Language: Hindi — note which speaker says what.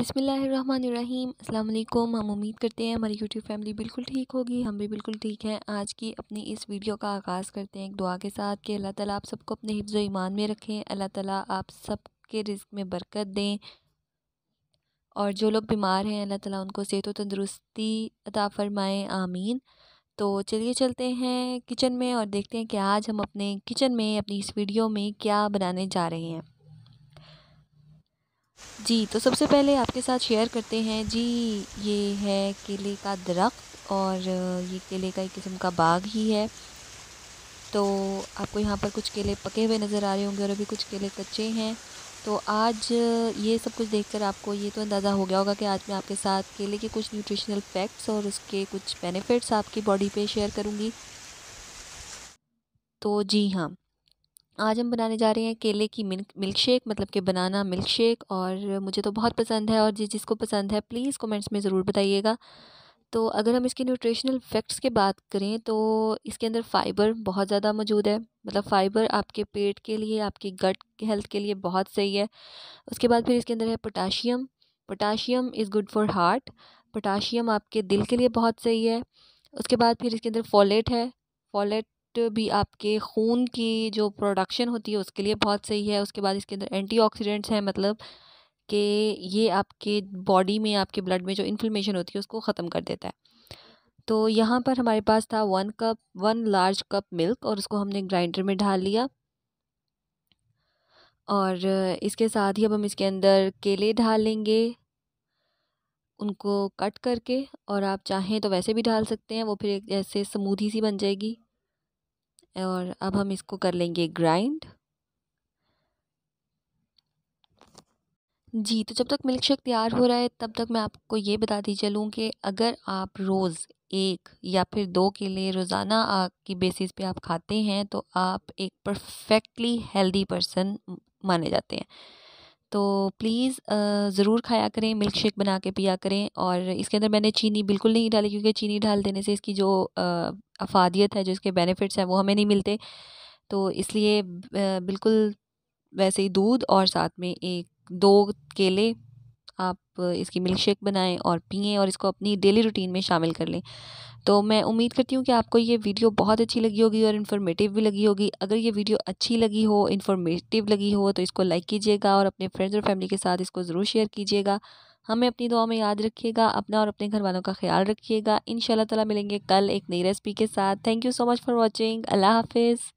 Speaker 1: अस्सलाम वालेकुम हम उम्मीद करते हैं हमारी यूट्यूब फैमिली बिल्कुल ठीक होगी हम भी बिल्कुल ठीक हैं आज की अपनी इस वीडियो का आगाज़ करते हैं एक दुआ के साथ कि अल्लाह ताला आप सबको अपने हिफ्ज़ ईमान में रखें अल्लाह ताला आप सबके रिज्क में बरकत दें और जो लोग बीमार हैं अल्लाह ताला उनको सेहत व तंदरुस्ती अता फ़रमाएँ आमीन तो चलिए चलते हैं किचन में और देखते हैं कि आज हम अपने किचन में अपनी इस वीडियो में क्या बनाने जा रहे हैं जी तो सबसे पहले आपके साथ शेयर करते हैं जी ये है केले का दरख्त और ये केले का एक किस्म का बाग ही है तो आपको यहाँ पर कुछ केले पके हुए नज़र आ रहे होंगे और अभी कुछ केले कच्चे हैं तो आज ये सब कुछ देखकर आपको ये तो अंदाज़ा हो गया होगा कि आज मैं आपके साथ केले के कुछ न्यूट्रिशनल फैक्ट्स और उसके कुछ बेनिफिट्स आपकी बॉडी पे शेयर करूँगी तो जी हाँ आज हम बनाने जा रहे हैं केले की मिल्क मिल्क शेक मतलब कि बनाना मिल्क शेक और मुझे तो बहुत पसंद है और जिस जिसको पसंद है प्लीज़ कमेंट्स में ज़रूर बताइएगा तो अगर हम इसके न्यूट्रिशनल फैक्ट्स की बात करें तो इसके अंदर फ़ाइबर बहुत ज़्यादा मौजूद है मतलब फ़ाइबर आपके पेट के लिए आपकी गट हेल्थ के लिए बहुत सही है उसके बाद फिर इसके अंदर है potassium potassium is good for heart potassium आपके दिल के लिए बहुत सही है उसके बाद फिर इसके अंदर फॉलेट है फॉलेट भी आपके खून की जो प्रोडक्शन होती है उसके लिए बहुत सही है उसके बाद इसके अंदर एंटीऑक्सीडेंट्स हैं मतलब कि ये आपके बॉडी में आपके ब्लड में जो इन्फ्लेमेशन होती है उसको ख़त्म कर देता है तो यहाँ पर हमारे पास था one cup one large cup milk और उसको हमने ग्राइंडर में ढाल लिया और इसके साथ ही अब हम इसके अंदर केले ढाल लेंगे उनको कट करके और आप चाहें तो वैसे भी डाल सकते हैं वो फिर एक जैसे समूदी सी बन जाएगी और अब हम इसको कर लेंगे ग्राइंड जी तो जब तक मिल्क शेक तैयार हो रहा है तब तक मैं आपको ये बताती चलूँ कि अगर आप रोज़ एक या फिर दो के लिए रोज़ाना की बेसिस पे आप खाते हैं तो आप एक परफेक्टली हेल्दी पर्सन माने जाते हैं तो प्लीज़ ज़रूर खाया करें मिल्क शेक बना के पिया करें और इसके अंदर मैंने चीनी बिल्कुल नहीं डाली क्योंकि चीनी डाल देने से इसकी जो अफादियत है जो इसके बेनिफिट्स हैं वो हमें नहीं मिलते तो इसलिए बिल्कुल वैसे ही दूध और साथ में एक दो केले आप इसकी मिल्क शेक बनाएँ और पिए और इसको अपनी डेली रूटीन में शामिल कर लें तो मैं उम्मीद करती हूँ कि आपको ये वीडियो बहुत अच्छी लगी होगी और इन्फॉर्मेटिव भी लगी होगी अगर ये वीडियो अच्छी लगी हो इन्फॉर्मेटिव लगी हो तो इसको लाइक कीजिएगा और अपने फ्रेंड्स और फैमिली के साथ इसको ज़रूर शेयर कीजिएगा हमें अपनी दुआ में याद रखिएगा अपना और अपने घर वालों का ख्याल रखिएगा इन ताला मिलेंगे कल एक नई रेसिपी के साथ thank you so much for watching अल्लाह हाफिज़